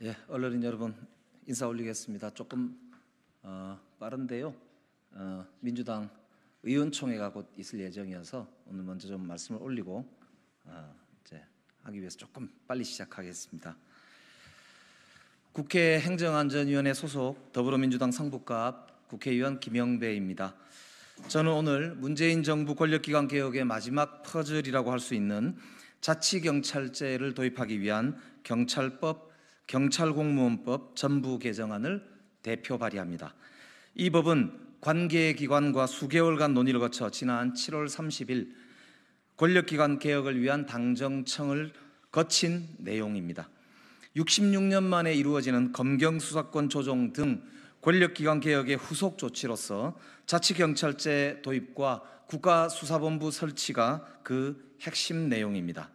예, 얼른 여러분 인사 올리겠습니다. 조금 어, 빠른데요. 어, 민주당 의원총회가 곧 있을 예정이어서 오늘 먼저 좀 말씀을 올리고 어, 이제 하기 위해서 조금 빨리 시작하겠습니다. 국회 행정안전위원회 소속 더불어민주당 성북갑 국회의원 김영배입니다. 저는 오늘 문재인 정부 권력기관 개혁의 마지막 퍼즐이라고 할 수 있는 자치경찰제를 도입하기 위한 경찰법 경찰 공무원법 전부 개정안을 대표 발의합니다. 이 법은 관계 기관과 수개월간 논의를 거쳐 지난 7월 30일 권력기관 개혁을 위한 당정청을 거친 내용입니다. 66년 만에 이루어지는 검경수사권 조정 등 권력기관 개혁의 후속 조치로서 자치경찰제 도입과 국가수사본부 설치가 그 핵심 내용입니다.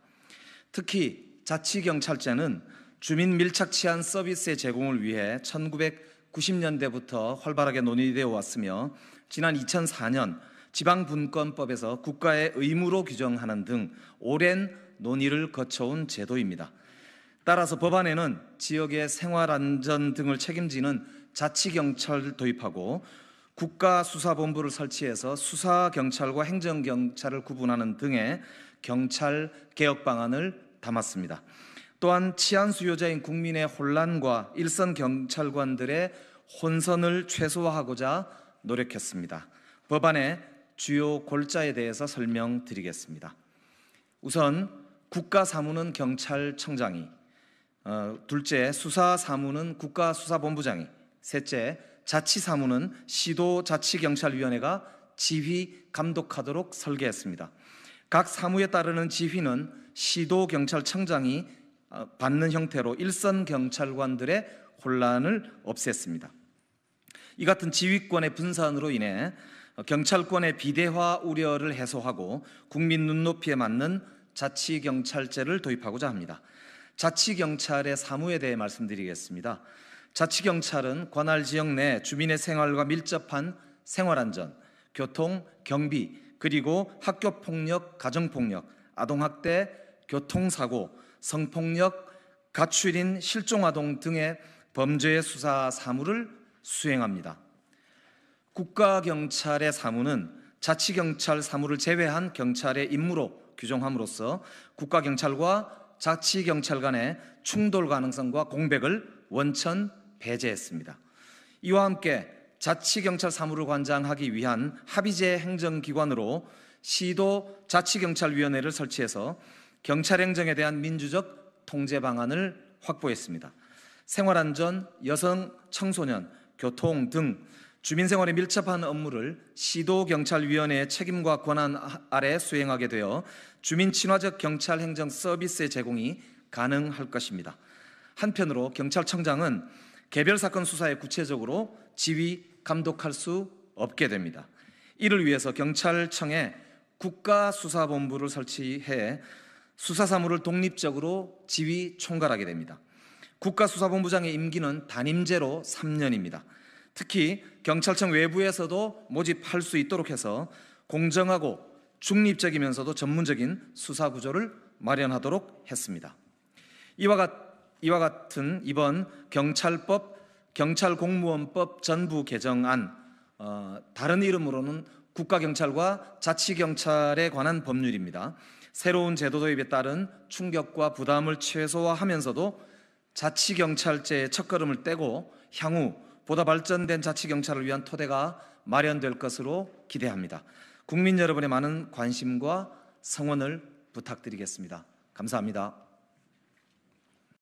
특히 자치경찰제는 주민 밀착치안 서비스의 제공을 위해 1990년대부터 활발하게 논의되어 왔으며 지난 2004년 지방분권법에서 국가의 의무로 규정하는 등 오랜 논의를 거쳐온 제도입니다. 따라서 법안에는 지역의 생활안전 등을 책임지는 자치경찰 도입하고 국가수사본부를 설치해서 수사경찰과 행정경찰을 구분하는 등의 경찰 개혁 방안을 담았습니다. 또한 치안 수요자인 국민의 혼란과 일선 경찰관들의 혼선을 최소화하고자 노력했습니다. 법안의 주요 골자에 대해서 설명드리겠습니다. 우선 국가 사무는 경찰청장이, 어, 둘째 수사 사무는 국가수사본부장이, 셋째 자치 사무는 시도자치경찰위원회가 지휘 감독하도록 설계했습니다. 각 사무에 따르는 지휘는 시도경찰청장이 어, 받는 형태로 일선 경찰관들의 혼란을 없앴습니다. 이 같은 지휘권의 분산으로 인해 경찰권의 비대화 우려를 해소하고 국민 눈높이에 맞는 자치경찰제를 도입하고자 합니다. 자치경찰의 사무에 대해 말씀드리겠습니다. 자치경찰은 관할 지역 내 주민의 생활과 밀접한 생활안전, 교통, 경비, 그리고 학교폭력, 가정폭력, 아동학대, 교통사고, 성폭력, 가출인, 실종아동 등의 범죄 수사 사무를 수행합니다. 국가경찰의 사무는 자치경찰 사무를 제외한 경찰의 임무로 규정함으로써 국가경찰과 자치경찰 간의 충돌 가능성과 공백을 원천 배제했습니다. 이와 함께 자치경찰 사무를 관장하기 위한 합의제 행정기관으로 시도 자치경찰위원회를 설치해서 경찰행정에 대한 민주적 통제 방안을 확보했습니다. 생활안전, 여성, 청소년, 교통 등 주민생활에 밀접한 업무를 시도경찰위원회의 책임과 권한 아래 수행하게 되어 주민 친화적 경찰 행정 서비스의 제공이 가능할 것입니다. 한편으로 경찰청장은 개별 사건 수사에 구체적으로 지휘 감독할 수 없게 됩니다. 이를 위해서 경찰청에 국가수사본부를 설치해 수사 사무를 독립적으로 지휘 총괄하게 됩니다. 국가수사본부장의 임기는 단임제로 3년입니다. 특히 경찰청 외부에서도 모집할 수 있도록 해서 공정하고 중립적이면서도 전문적인 수사 구조를 마련하도록 했습니다. 이와, 같, 은 이번 경찰법, 경찰공무원법 전부 개정안, 어, 다른 이름으로는 국가경찰과 자치경찰에 관한 법률입니다. 새로운 제도 도입에 따른 충격과 부담을 최소화하면서도 자치경찰제의 첫걸음을 떼고 향후 보다 발전된 자치경찰을 위한 토대가 마련될 것으로 기대합니다. 국민 여러분의 많은 관심과 성원을 부탁드리겠습니다. 감사합니다.